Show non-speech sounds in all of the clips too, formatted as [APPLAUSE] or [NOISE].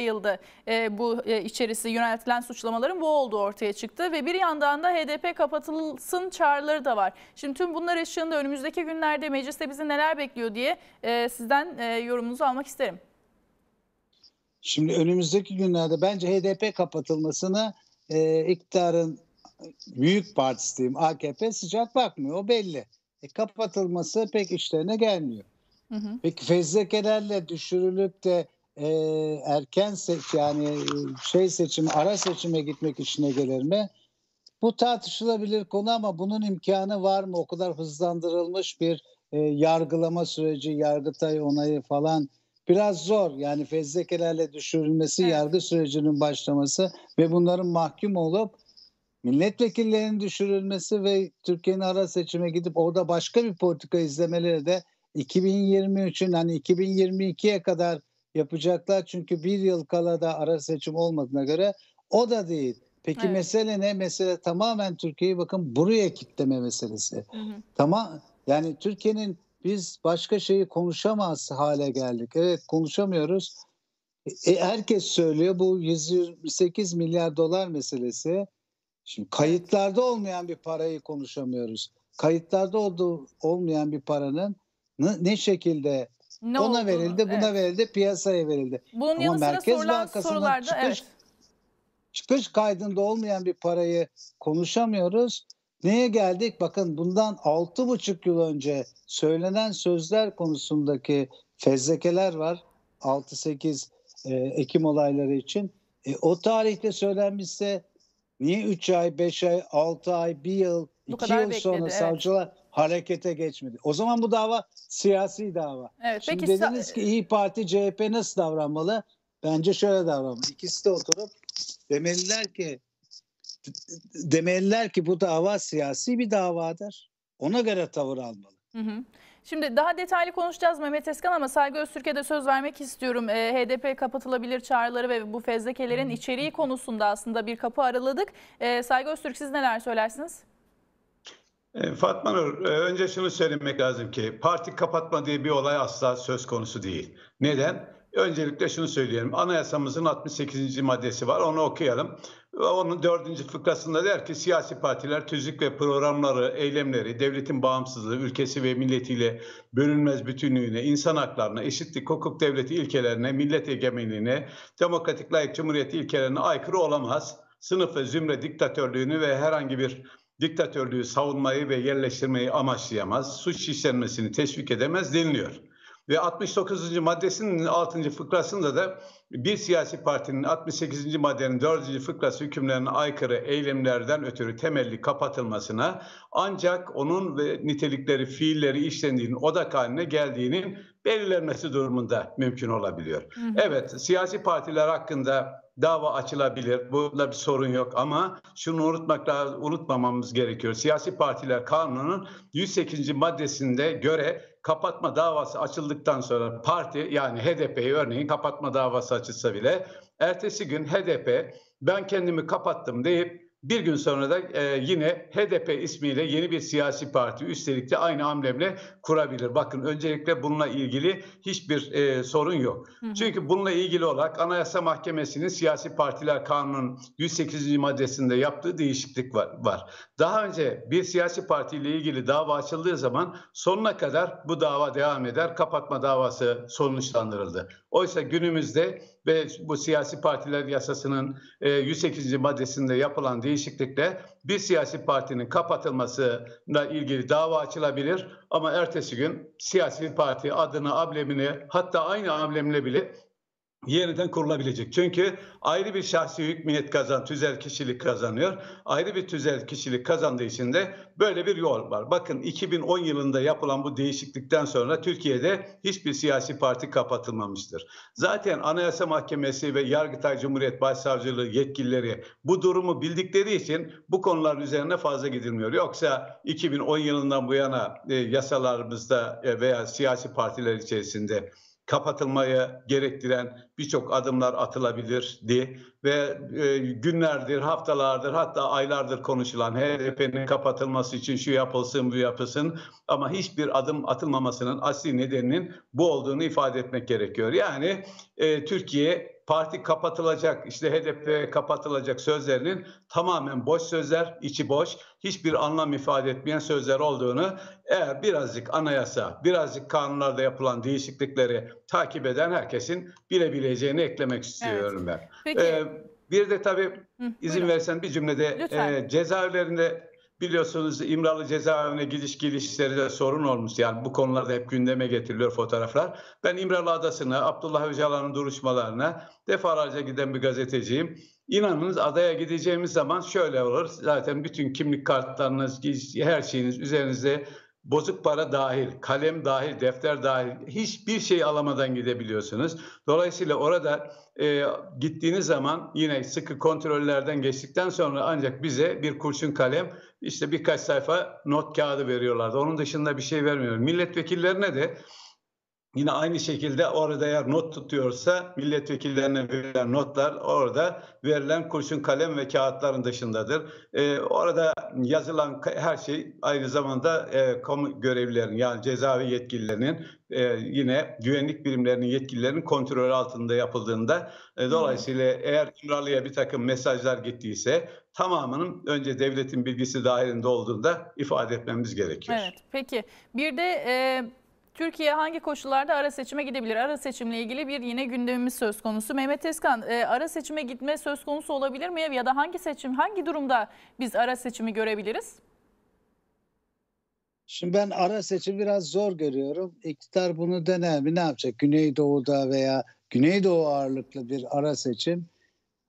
yayıldı. E, bu e, içerisi yöneltilen suçlamaların bu olduğu ortaya çıktı ve bir yandan da HDP kapatılsın çağrıları da var. Şimdi tüm bunlar ışığında önümüzdeki günlerde mecliste bizi neler bekliyor diye e, sizden e, yorumunuzu almak isterim. Şimdi önümüzdeki günlerde bence HDP kapatılmasını e, iktidarın büyük partisi diyeyim AKP sıcak bakmıyor o belli. E, kapatılması pek işlerine gelmiyor. Hı hı. Peki fezlekelerle düşürülüp de e, erken seç yani e, şey seçim ara seçime gitmek işine gelir mi? Bu tartışılabilir konu ama bunun imkanı var mı? O kadar hızlandırılmış bir e, yargılama süreci, yargıtay onayı falan biraz zor. Yani fezlekelerle düşürülmesi, evet. yargı sürecinin başlaması ve bunların mahkum olup milletvekillerinin düşürülmesi ve Türkiye'nin ara seçime gidip orada başka bir politika izlemeleri de 2023'ün hani 2022'ye kadar yapacaklar. Çünkü bir yıl kala da ara seçim olmadığına göre o da değil. Peki evet. mesele ne? Mesele tamamen Türkiye'yi bakın buraya kitleme meselesi. Hı hı. Tamam yani Türkiye'nin biz başka şeyi konuşamaz hale geldik. Evet konuşamıyoruz. E, herkes söylüyor bu 128 milyar dolar meselesi. Şimdi kayıtlarda olmayan bir parayı konuşamıyoruz. Kayıtlarda olduğu, olmayan bir paranın ne, ne şekilde ne Ona olduğunu, verildi, buna evet. verildi, piyasaya verildi. Bunun Ama yanı sıra Merkez sorulan sorularda çıkış, evet. çıkış kaydında olmayan bir parayı konuşamıyoruz. Neye geldik? Bakın bundan 6,5 yıl önce söylenen sözler konusundaki fezlekeler var. 6-8 e, Ekim olayları için. E, o tarihte söylenmişse niye 3 ay, 5 ay, 6 ay, 1 yıl, 2 yıl bekledi, sonra evet. savcılar harekete geçmedi. O zaman bu dava siyasi dava. Evet, Şimdi peki, dediniz ki İyi Parti CHP nasıl davranmalı? Bence şöyle davranmalı. İkisi de oturup demeliler ki demeliler ki bu dava siyasi bir davadır. Ona göre tavır almalı. Hı hı. Şimdi daha detaylı konuşacağız Mehmet Eskan ama Saygı Öztürk'e de söz vermek istiyorum. E, ee, HDP kapatılabilir çağrıları ve bu fezlekelerin içeriği konusunda aslında bir kapı araladık. E, Saygı Öztürk siz neler söylersiniz? E, Fatma Nur, e, önce şunu söylemek lazım ki parti kapatma diye bir olay asla söz konusu değil. Neden? Öncelikle şunu söyleyelim. Anayasamızın 68. maddesi var. Onu okuyalım. Onun dördüncü fıkrasında der ki siyasi partiler tüzük ve programları, eylemleri, devletin bağımsızlığı, ülkesi ve milletiyle bölünmez bütünlüğüne, insan haklarına, eşitlik, hukuk devleti ilkelerine, millet egemenliğine, demokratik layık cumhuriyeti ilkelerine aykırı olamaz.'' sınıf ve zümre diktatörlüğünü ve herhangi bir diktatörlüğü savunmayı ve yerleştirmeyi amaçlayamaz, suç işlenmesini teşvik edemez deniliyor. Ve 69. maddesinin 6. fıkrasında da bir siyasi partinin 68. maddenin 4. fıkrası hükümlerine aykırı eylemlerden ötürü temelli kapatılmasına ancak onun ve nitelikleri, fiilleri işlendiğinin odak haline geldiğinin belirlenmesi durumunda mümkün olabiliyor. Hı hı. Evet, siyasi partiler hakkında dava açılabilir. Bunda bir sorun yok ama şunu unutmak lazım, unutmamamız gerekiyor. Siyasi partiler kanunun 108. maddesinde göre kapatma davası açıldıktan sonra parti yani HDP'yi örneğin kapatma davası açılsa bile ertesi gün HDP ben kendimi kapattım deyip bir gün sonra da e, yine HDP ismiyle yeni bir siyasi parti üstelik de aynı amblemle kurabilir. Bakın öncelikle bununla ilgili hiçbir e, sorun yok. Hı hı. Çünkü bununla ilgili olarak Anayasa Mahkemesi'nin siyasi partiler kanunun 108. maddesinde yaptığı değişiklik var. var. Daha önce bir siyasi partiyle ilgili dava açıldığı zaman sonuna kadar bu dava devam eder. Kapatma davası sonuçlandırıldı. Oysa günümüzde ve bu siyasi partiler yasasının 108. E, maddesinde yapılan değişiklikle bir siyasi partinin kapatılmasıyla ilgili dava açılabilir ama ertesi gün siyasi parti adını, ablemini hatta aynı ablemle bile yeniden kurulabilecek. Çünkü ayrı bir şahsi hükmiyet kazan, tüzel kişilik kazanıyor. Ayrı bir tüzel kişilik kazandığı için de böyle bir yol var. Bakın 2010 yılında yapılan bu değişiklikten sonra Türkiye'de hiçbir siyasi parti kapatılmamıştır. Zaten Anayasa Mahkemesi ve Yargıtay Cumhuriyet Başsavcılığı yetkilileri bu durumu bildikleri için bu konular üzerine fazla gidilmiyor. Yoksa 2010 yılından bu yana e, yasalarımızda e, veya siyasi partiler içerisinde kapatılmaya gerektiren birçok adımlar atılabilirdi ve e, günlerdir, haftalardır hatta aylardır konuşulan HDP'nin kapatılması için şu yapılsın, bu yapılsın ama hiçbir adım atılmamasının asli nedeninin bu olduğunu ifade etmek gerekiyor. Yani e, Türkiye parti kapatılacak, işte HDP kapatılacak sözlerinin tamamen boş sözler, içi boş, hiçbir anlam ifade etmeyen sözler olduğunu eğer birazcık anayasa, birazcık kanunlarda yapılan değişiklikleri takip eden herkesin bile bile olabileceğini eklemek istiyorum evet. ben. Peki. Ee, bir de tabii Hı, izin buyurun. versen bir cümlede e, cezaevlerinde biliyorsunuz İmralı cezaevine gidiş girişleri de sorun olmuş. Yani bu konularda hep gündeme getiriliyor fotoğraflar. Ben İmralı Adası'na, Abdullah Öcalan'ın duruşmalarına defalarca giden bir gazeteciyim. İnanınız adaya gideceğimiz zaman şöyle olur. Zaten bütün kimlik kartlarınız, her şeyiniz üzerinizde bozuk para dahil, kalem dahil, defter dahil hiçbir şey alamadan gidebiliyorsunuz. Dolayısıyla orada e, gittiğiniz zaman yine sıkı kontrollerden geçtikten sonra ancak bize bir kurşun kalem işte birkaç sayfa not kağıdı veriyorlardı. Onun dışında bir şey vermiyor. Milletvekillerine de Yine aynı şekilde orada eğer not tutuyorsa milletvekillerine verilen notlar orada verilen kurşun kalem ve kağıtların dışındadır. Ee, orada yazılan her şey aynı zamanda e, kamu görevlilerinin yani cezaevi yetkililerinin e, yine güvenlik birimlerinin yetkililerinin kontrolü altında yapıldığında e, dolayısıyla hmm. eğer İmralı'ya bir takım mesajlar gittiyse tamamının önce devletin bilgisi dahilinde olduğunda ifade etmemiz gerekiyor. Evet peki bir de... E Türkiye hangi koşullarda ara seçime gidebilir? Ara seçimle ilgili bir yine gündemimiz söz konusu. Mehmet Eskan e, ara seçime gitme söz konusu olabilir mi ya da hangi seçim hangi durumda biz ara seçimi görebiliriz? Şimdi ben ara seçim biraz zor görüyorum. İktidar bunu dener mi ne yapacak? Güneydoğu'da veya Güneydoğu ağırlıklı bir ara seçim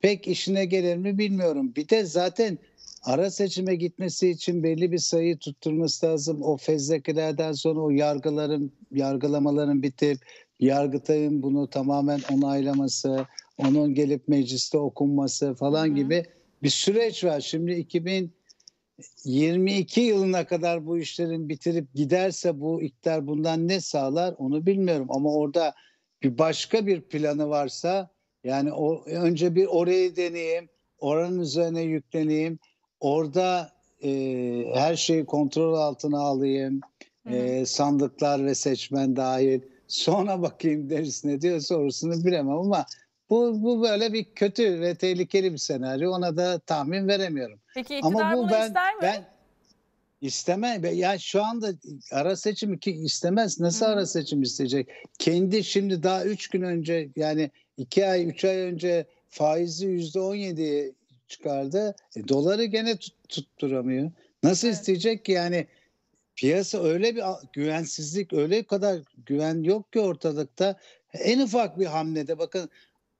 pek işine gelir mi bilmiyorum. Bir de zaten ara seçime gitmesi için belli bir sayı tutturması lazım. O fezlekelerden sonra o yargıların, yargılamaların bitip Yargıtay'ın bunu tamamen onaylaması, onun gelip mecliste okunması falan Hı-hı. gibi bir süreç var. Şimdi 2022 yılına kadar bu işlerin bitirip giderse bu iktidar bundan ne sağlar onu bilmiyorum. Ama orada bir başka bir planı varsa yani o, önce bir orayı deneyeyim, oranın üzerine yükleneyim Orada e, her şeyi kontrol altına alayım. E, sandıklar ve seçmen dahil. Sonra bakayım deriz ne diyor sorusunu bilemem ama bu, bu böyle bir kötü ve tehlikeli bir senaryo. Ona da tahmin veremiyorum. Peki iktidar ama bu bunu ben, ister mi? Ben, İsteme. Ya şu anda ara seçim ki istemez. Nasıl ara seçim isteyecek? Kendi şimdi daha üç gün önce yani iki ay, üç ay önce faizi yüzde on yedi çıkardı. E, doları gene tut, tutturamıyor. Nasıl evet. isteyecek ki yani piyasa öyle bir güvensizlik, öyle kadar güven yok ki ortalıkta. En ufak bir hamlede bakın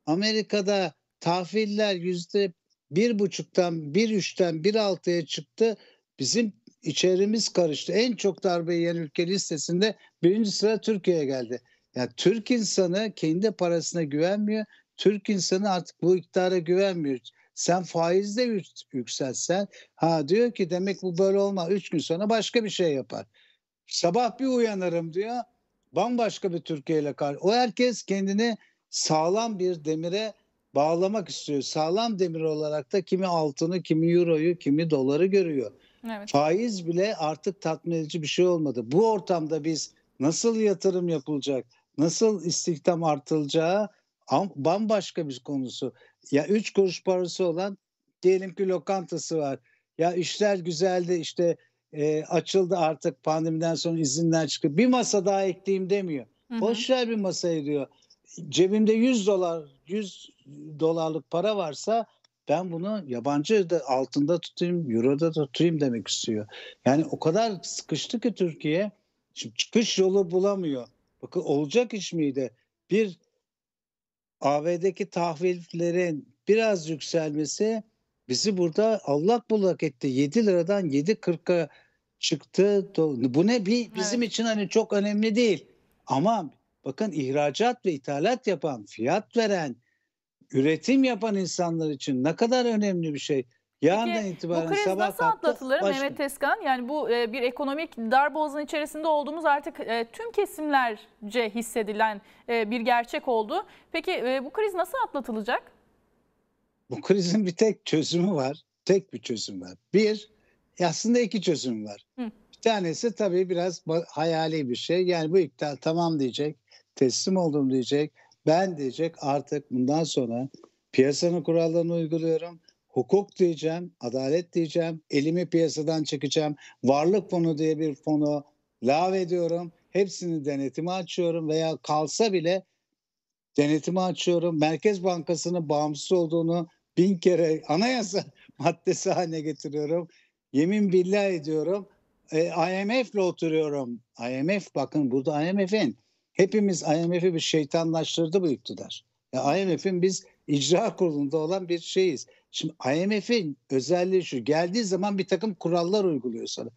Amerika'da tahviller yüzde bir buçuktan bir üçten bir altıya çıktı. Bizim içerimiz karıştı. En çok darbe yiyen ülke listesinde birinci sıra Türkiye'ye geldi. Yani Türk insanı kendi parasına güvenmiyor. Türk insanı artık bu iktidara güvenmiyor. Sen de yükselsen ha diyor ki demek bu böyle olmaz. Üç gün sonra başka bir şey yapar. Sabah bir uyanırım diyor. Bambaşka bir Türkiye ile karşı. O herkes kendini sağlam bir demire bağlamak istiyor. Sağlam demir olarak da kimi altını, kimi euroyu, kimi doları görüyor. Evet. Faiz bile artık tatmin edici bir şey olmadı. Bu ortamda biz nasıl yatırım yapılacak, nasıl istihdam artılacağı bambaşka bir konusu. Ya üç kuruş parası olan diyelim ki lokantası var. Ya işler güzeldi işte e, açıldı artık pandemiden sonra izinden çıktı. bir masa daha ekleyeyim demiyor. hı Boş ver bir masa diyor. Cebimde 100 dolar 100 dolarlık para varsa ben bunu yabancı da altında tutayım, euroda tutayım demek istiyor. Yani o kadar sıkıştı ki Türkiye. Şimdi çıkış yolu bulamıyor. Bakın olacak iş miydi? Bir AB'deki tahvillerin biraz yükselmesi bizi burada allak bullak etti. 7 liradan 7.40'a çıktı. Bu ne bir bizim evet. için hani çok önemli değil. Ama bakın ihracat ve ithalat yapan, fiyat veren, üretim yapan insanlar için ne kadar önemli bir şey. Yarından Peki, itibaren bu kriz sabah nasıl atlatılır başka... Mehmet Tezkan? Yani bu e, bir ekonomik darboğazın içerisinde olduğumuz artık e, tüm kesimlerce hissedilen e, bir gerçek oldu. Peki e, bu kriz nasıl atlatılacak? Bu krizin bir tek çözümü var. Tek bir çözüm var. Bir, aslında iki çözüm var. Hı. Bir tanesi tabii biraz hayali bir şey. Yani bu iptal tamam diyecek, teslim oldum diyecek, ben diyecek artık bundan sonra piyasanın kurallarını uyguluyorum hukuk diyeceğim, adalet diyeceğim, elimi piyasadan çekeceğim, varlık fonu diye bir fonu lav ediyorum, hepsini denetime açıyorum veya kalsa bile denetime açıyorum. Merkez Bankası'nın bağımsız olduğunu bin kere anayasa [LAUGHS] maddesi haline getiriyorum. Yemin billah ediyorum. E, IMF'le oturuyorum. IMF bakın burada IMF'in hepimiz IMF'i bir şeytanlaştırdı bu iktidar. Ya IMF'in biz icra kurulunda olan bir şeyiz. Şimdi IMF'in özelliği şu geldiği zaman bir takım kurallar uyguluyor sana.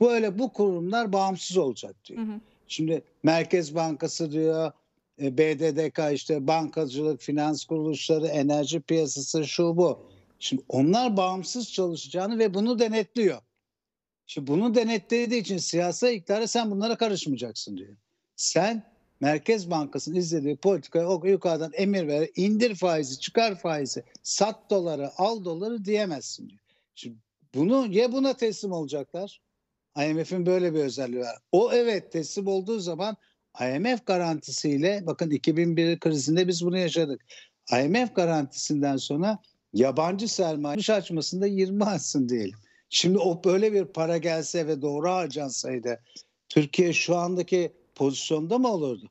Böyle bu kurumlar bağımsız olacak diyor. Hı hı. Şimdi Merkez Bankası diyor, e, BDDK işte bankacılık, finans kuruluşları, enerji piyasası şu bu. Şimdi onlar bağımsız çalışacağını ve bunu denetliyor. Şimdi bunu denetlediği için siyasa iktidara sen bunlara karışmayacaksın diyor. Sen Merkez Bankası'nın izlediği politikaya o yukarıdan emir ver, indir faizi, çıkar faizi, sat doları, al doları diyemezsin diyor. Şimdi bunu ya buna teslim olacaklar. IMF'in böyle bir özelliği var. O evet teslim olduğu zaman IMF garantisiyle bakın 2001 krizinde biz bunu yaşadık. IMF garantisinden sonra yabancı sermaye dış açmasında 20 açsın diyelim. Şimdi o böyle bir para gelse ve doğru harcansaydı Türkiye şu andaki pozisyonda mı olurdu?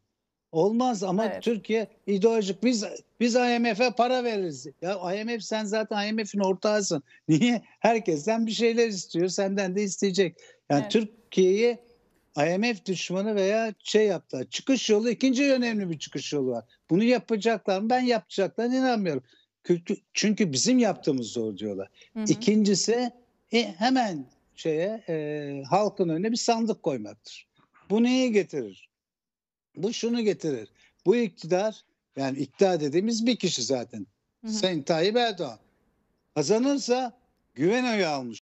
Olmaz ama evet. Türkiye ideolojik biz biz IMF'e para veririz. Ya IMF sen zaten IMF'in ortağısın. [LAUGHS] Niye? Herkesten bir şeyler istiyor. Senden de isteyecek. Yani evet. Türkiye'yi IMF düşmanı veya şey yaptılar. Çıkış yolu ikinci önemli bir çıkış yolu var. Bunu yapacaklar mı? Ben yapacaklar inanmıyorum. Çünkü bizim yaptığımız zor diyorlar. Hı hı. İkincisi e, hemen şeye e, halkın önüne bir sandık koymaktır. Bu neyi getirir? Bu şunu getirir. Bu iktidar yani iktidar dediğimiz bir kişi zaten. Hı hı. Sayın Tayyip Erdoğan. Kazanırsa güven oyu almış